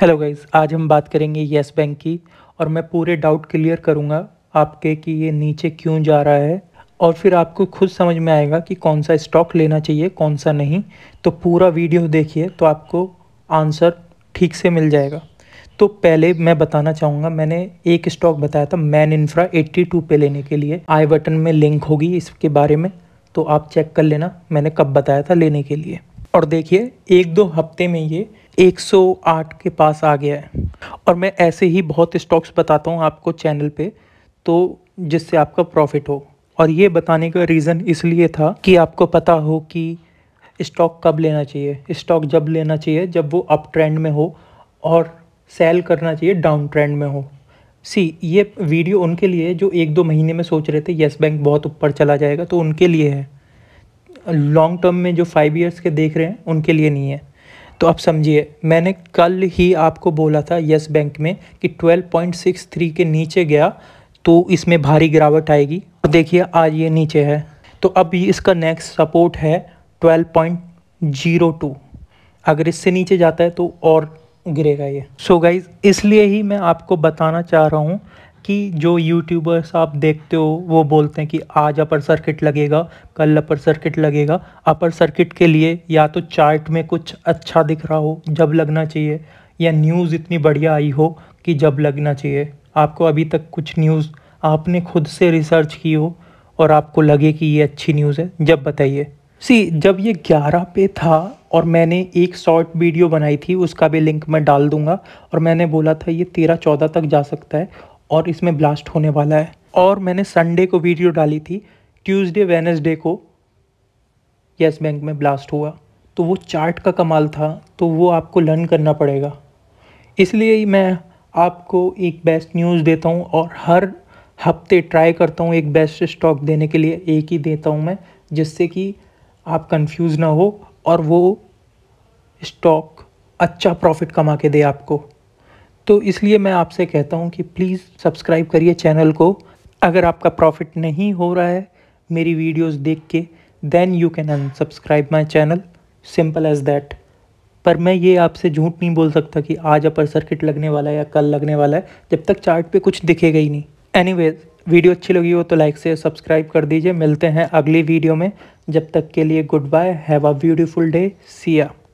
hello guys आज हम बात करेंगे येस बैंक की और मैं पूरे डाउट क्लियर करूँगा आपके कि ये नीचे क्यों जा रहा है और फिर आपको खुद समझ में आएगा कि कौन सा स्टॉक लेना चाहिए कौन सा नहीं तो पूरा वीडियो देखिए तो आपको आंसर ठीक से मिल जाएगा तो पहले मैं बताना चाहूँगा मैंने एक स्टॉक बताया था मैन इन्फ्रा 82 पे लेने के लिए आई बटन में लिंक होगी इसके बारे में तो आप चेक कर लेना मैंने कब बताया था लेने के लिए और देखिए एक दो हफ्ते में ये 108 के पास आ गया है और मैं ऐसे ही बहुत स्टॉक्स बताता हूँ आपको चैनल पे तो जिससे आपका प्रॉफिट हो और ये बताने का रीज़न इसलिए था कि आपको पता हो कि स्टॉक कब लेना चाहिए स्टॉक जब लेना चाहिए जब वो अप ट्रेंड में हो और सेल करना चाहिए डाउन ट्रेंड में हो सी ये वीडियो उनके लिए जो एक दो महीने में सोच रहे थे येस बैंक बहुत ऊपर चला जाएगा तो उनके लिए है लॉन्ग टर्म में जो फाइव इयर्स के देख रहे हैं उनके लिए नहीं है तो आप समझिए मैंने कल ही आपको बोला था यस बैंक में कि 12.63 के नीचे गया तो इसमें भारी गिरावट आएगी और देखिए आज ये नीचे है तो अब इसका नेक्स्ट सपोर्ट है 12.02 अगर इससे नीचे जाता है तो और गिरेगा ये सो so गाइज इसलिए ही मैं आपको बताना चाह रहा हूँ कि जो यूट्यूबर्स आप देखते हो वो बोलते हैं कि आज अपर सर्किट लगेगा कल अपर सर्किट लगेगा अपर सर्किट के लिए या तो चार्ट में कुछ अच्छा दिख रहा हो जब लगना चाहिए या न्यूज़ इतनी बढ़िया आई हो कि जब लगना चाहिए आपको अभी तक कुछ न्यूज़ आपने खुद से रिसर्च की हो और आपको लगे कि ये अच्छी न्यूज़ है जब बताइए सी जब ये ग्यारह पे था और मैंने एक शॉर्ट वीडियो बनाई थी उसका भी लिंक मैं डाल दूंगा और मैंने बोला था ये तेरह चौदह तक जा सकता है और इसमें ब्लास्ट होने वाला है और मैंने संडे को वीडियो डाली थी ट्यूसडे वेनसडे को येस बैंक में ब्लास्ट हुआ तो वो चार्ट का कमाल था तो वो आपको लर्न करना पड़ेगा इसलिए ही मैं आपको एक बेस्ट न्यूज़ देता हूँ और हर हफ्ते ट्राई करता हूँ एक बेस्ट स्टॉक देने के लिए एक ही देता हूँ मैं जिससे कि आप कंफ्यूज ना हो और वो स्टॉक अच्छा प्रॉफिट कमा के दे आपको तो इसलिए मैं आपसे कहता हूँ कि प्लीज़ सब्सक्राइब करिए चैनल को अगर आपका प्रॉफिट नहीं हो रहा है मेरी वीडियोस देख के then you can unsubscribe my channel simple as that पर मैं ये आपसे झूठ नहीं बोल सकता कि आज अपर सर्किट लगने वाला है या कल लगने वाला है जब तक चार्ट पे कुछ दिखेगा ही नहीं एनी वीडियो अच्छी लगी हो तो लाइक से सब्सक्राइब कर दीजिए मिलते हैं अगली वीडियो में जब तक के लिए good bye have a beautiful day Siya